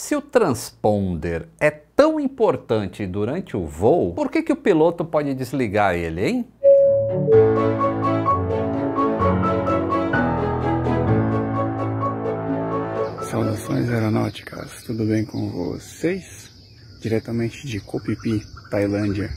Se o transponder é tão importante durante o voo, por que, que o piloto pode desligar ele, hein? Saudações aeronáuticas, tudo bem com vocês? Diretamente de Koh Tailândia.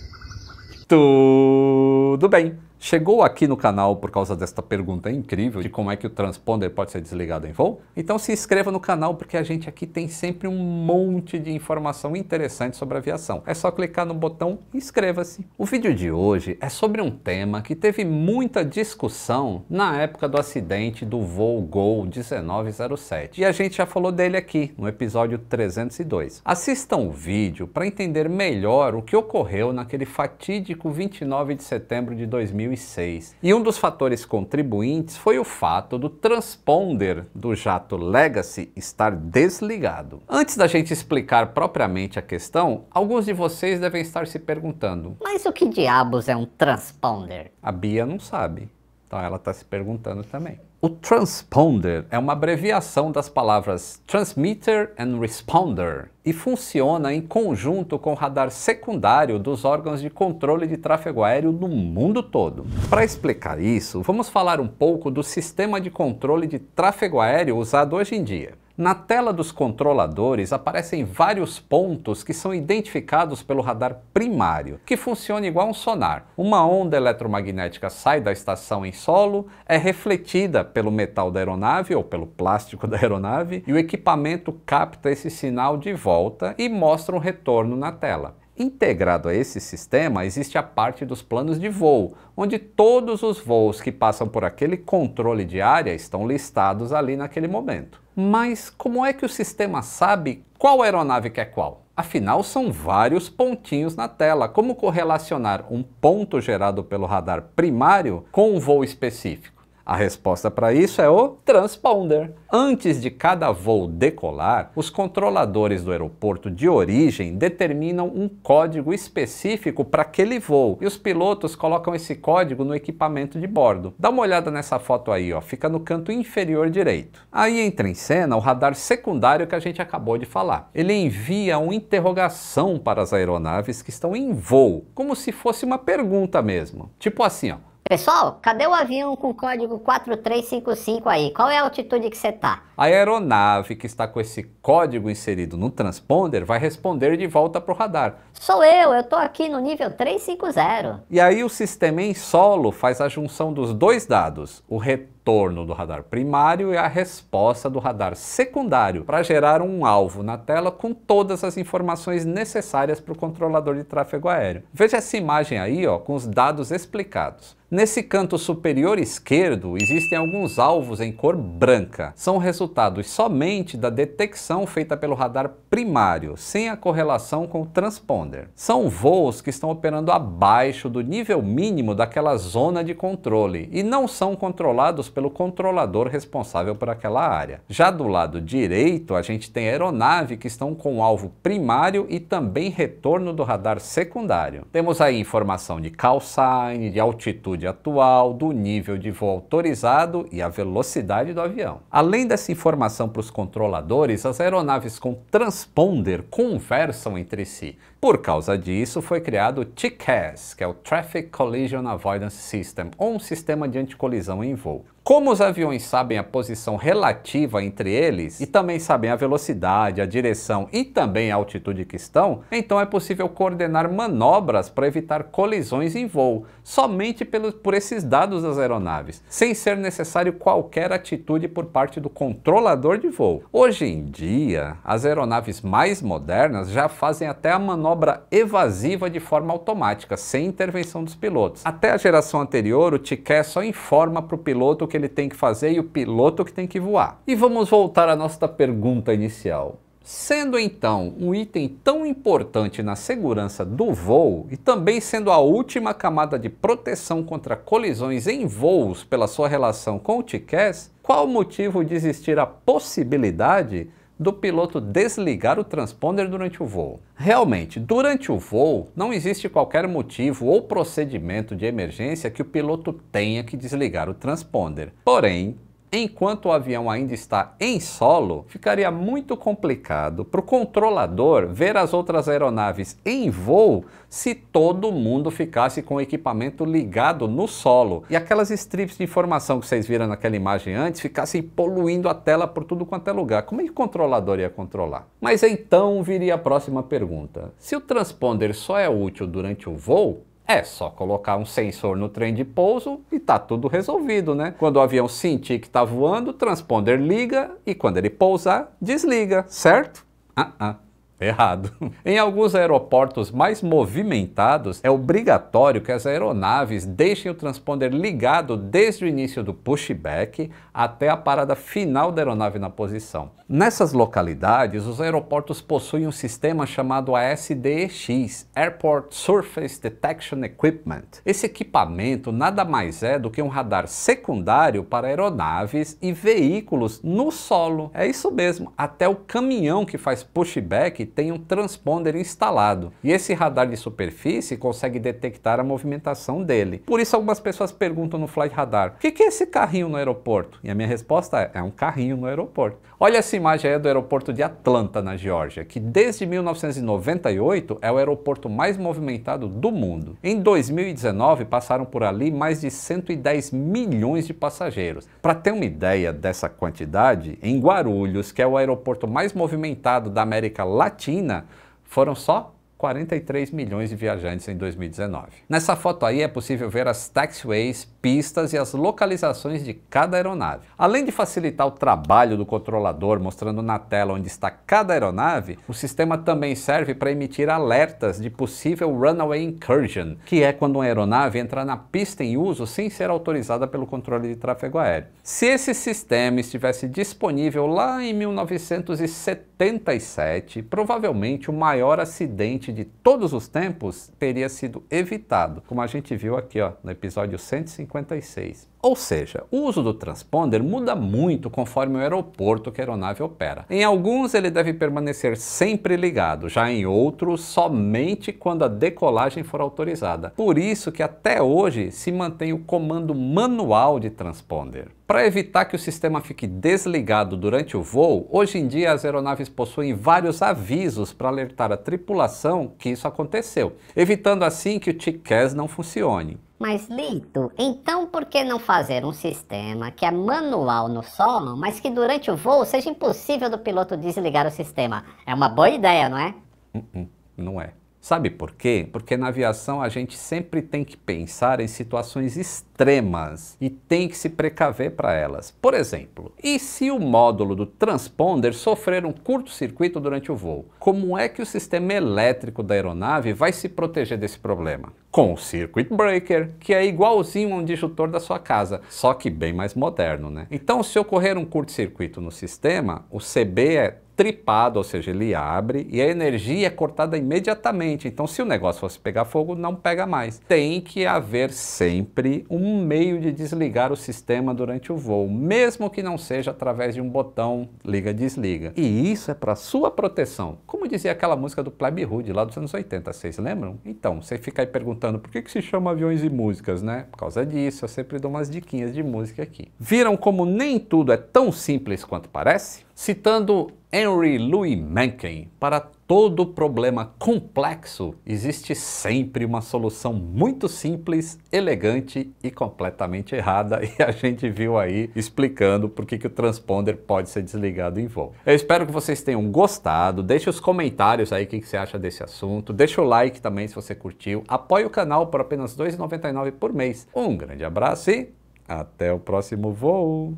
Tudo bem. Chegou aqui no canal por causa desta pergunta incrível de como é que o transponder pode ser desligado em voo? Então se inscreva no canal porque a gente aqui tem sempre um monte de informação interessante sobre aviação. É só clicar no botão inscreva-se. O vídeo de hoje é sobre um tema que teve muita discussão na época do acidente do voo Gol 1907 e a gente já falou dele aqui no episódio 302. Assistam o vídeo para entender melhor o que ocorreu naquele fatídico 29 de setembro de 2000 2006. E um dos fatores contribuintes foi o fato do transponder do jato Legacy estar desligado. Antes da gente explicar propriamente a questão, alguns de vocês devem estar se perguntando: Mas o que diabos é um transponder? A Bia não sabe. Então ela está se perguntando também. O transponder é uma abreviação das palavras transmitter and responder e funciona em conjunto com o radar secundário dos órgãos de controle de tráfego aéreo do mundo todo. Para explicar isso, vamos falar um pouco do sistema de controle de tráfego aéreo usado hoje em dia. Na tela dos controladores aparecem vários pontos que são identificados pelo radar primário, que funciona igual um sonar. Uma onda eletromagnética sai da estação em solo, é refletida pelo metal da aeronave ou pelo plástico da aeronave e o equipamento capta esse sinal de volta e mostra um retorno na tela. Integrado a esse sistema existe a parte dos planos de voo, onde todos os voos que passam por aquele controle de área estão listados ali naquele momento. Mas como é que o sistema sabe qual aeronave que é qual? Afinal, são vários pontinhos na tela. Como correlacionar um ponto gerado pelo radar primário com um voo específico? A resposta para isso é o transponder. Antes de cada voo decolar, os controladores do aeroporto de origem determinam um código específico para aquele voo e os pilotos colocam esse código no equipamento de bordo. Dá uma olhada nessa foto aí, ó, fica no canto inferior direito. Aí entra em cena o radar secundário que a gente acabou de falar. Ele envia uma interrogação para as aeronaves que estão em voo, como se fosse uma pergunta mesmo. Tipo assim, ó, Pessoal, cadê o avião com código 4355 aí? Qual é a altitude que você tá? A aeronave que está com esse código inserido no transponder vai responder de volta para o radar. Sou eu, eu tô aqui no nível 350. E aí o sistema em solo faz a junção dos dois dados, o retorno do radar primário e a resposta do radar secundário, para gerar um alvo na tela com todas as informações necessárias para o controlador de tráfego aéreo. Veja essa imagem aí, ó, com os dados explicados. Nesse canto superior esquerdo, existem alguns alvos em cor branca. São resultados somente da detecção feita pelo radar primário, sem a correlação com o transponder. São voos que estão operando abaixo do nível mínimo daquela zona de controle e não são controlados pelo controlador responsável por aquela área. Já do lado direito, a gente tem aeronave que estão com alvo primário e também retorno do radar secundário. Temos aí informação de call sign, de altitude altitude atual, do nível de voo autorizado e a velocidade do avião. Além dessa informação para os controladores, as aeronaves com transponder conversam entre si. Por causa disso, foi criado o TCAS, que é o Traffic Collision Avoidance System, ou um sistema de anticolisão em voo. Como os aviões sabem a posição relativa entre eles e também sabem a velocidade, a direção e também a altitude que estão, então é possível coordenar manobras para evitar colisões em voo, somente pelos por esses dados das aeronaves, sem ser necessário qualquer atitude por parte do controlador de voo. Hoje em dia, as aeronaves mais modernas já fazem até a manobra evasiva de forma automática, sem intervenção dos pilotos. Até a geração anterior, o TICAT só informa para o piloto que ele tem que fazer e o piloto que tem que voar. E vamos voltar à nossa pergunta inicial. Sendo então um item tão importante na segurança do voo e também sendo a última camada de proteção contra colisões em voos pela sua relação com o TICAS, qual o motivo de existir a possibilidade do piloto desligar o transponder durante o voo. Realmente, durante o voo, não existe qualquer motivo ou procedimento de emergência que o piloto tenha que desligar o transponder. Porém, enquanto o avião ainda está em solo, ficaria muito complicado para o controlador ver as outras aeronaves em voo se todo mundo ficasse com o equipamento ligado no solo e aquelas strips de informação que vocês viram naquela imagem antes ficassem poluindo a tela por tudo quanto é lugar. Como é que o controlador ia controlar? Mas então viria a próxima pergunta: se o transponder só é útil durante o voo, é só colocar um sensor no trem de pouso e tá tudo resolvido, né? Quando o avião sentir que tá voando, o transponder liga e quando ele pousar, desliga, certo? Ah, ah. Errado. em alguns aeroportos mais movimentados, é obrigatório que as aeronaves deixem o transponder ligado desde o início do pushback até a parada final da aeronave na posição. Nessas localidades, os aeroportos possuem um sistema chamado ASDX, Airport Surface Detection Equipment. Esse equipamento nada mais é do que um radar secundário para aeronaves e veículos no solo. É isso mesmo, até o caminhão que faz pushback tem um transponder instalado. E esse radar de superfície consegue detectar a movimentação dele. Por isso algumas pessoas perguntam no Flight Radar, o que é esse carrinho no aeroporto? E a minha resposta é, é um carrinho no aeroporto. Olha assim imagem é do aeroporto de Atlanta, na Geórgia, que desde 1998 é o aeroporto mais movimentado do mundo. Em 2019, passaram por ali mais de 110 milhões de passageiros. Para ter uma ideia dessa quantidade, em Guarulhos, que é o aeroporto mais movimentado da América Latina, foram só 43 milhões de viajantes em 2019. Nessa foto aí é possível ver as taxiways, pistas e as localizações de cada aeronave. Além de facilitar o trabalho do controlador mostrando na tela onde está cada aeronave, o sistema também serve para emitir alertas de possível runaway incursion, que é quando uma aeronave entra na pista em uso sem ser autorizada pelo controle de tráfego aéreo. Se esse sistema estivesse disponível lá em 1977, provavelmente o maior acidente de todos os tempos teria sido evitado, como a gente viu aqui ó, no episódio 156. Ou seja, o uso do transponder muda muito conforme o aeroporto que a aeronave opera. Em alguns ele deve permanecer sempre ligado, já em outros somente quando a decolagem for autorizada. Por isso que até hoje se mantém o comando manual de transponder. Para evitar que o sistema fique desligado durante o voo, hoje em dia as aeronaves possuem vários avisos para alertar a tripulação que isso aconteceu, evitando assim que o TICAS não funcione. Mas Lito, então por que não fazer um sistema que é manual no solo, mas que durante o voo seja impossível do piloto desligar o sistema? É uma boa ideia, não é? Uh não é. Sabe por quê? Porque na aviação a gente sempre tem que pensar em situações extremas e tem que se precaver para elas. Por exemplo, e se o módulo do transponder sofrer um curto-circuito durante o voo? Como é que o sistema elétrico da aeronave vai se proteger desse problema? Com o circuit breaker, que é igualzinho a um disjuntor da sua casa, só que bem mais moderno, né? Então, se ocorrer um curto-circuito no sistema, o CB é tripado, ou seja, ele abre e a energia é cortada imediatamente. Então, se o negócio fosse pegar fogo, não pega mais. Tem que haver sempre um meio de desligar o sistema durante o voo, mesmo que não seja através de um botão liga-desliga. E isso é para sua proteção. Como dizia aquela música do Plebe Hood lá dos anos 80, vocês lembram? Então, você fica aí perguntando por que, que se chama aviões e músicas, né? Por causa disso, eu sempre dou umas diquinhas de música aqui. Viram como nem tudo é tão simples quanto parece? Citando Henry Louis Mencken, para todo problema complexo existe sempre uma solução muito simples, elegante e completamente errada, e a gente viu aí explicando por que o transponder pode ser desligado em voo. Eu espero que vocês tenham gostado, deixe os comentários aí o que você acha desse assunto, deixa o like também se você curtiu, apoie o canal por apenas R$ 2,99 por mês. Um grande abraço e até o próximo voo!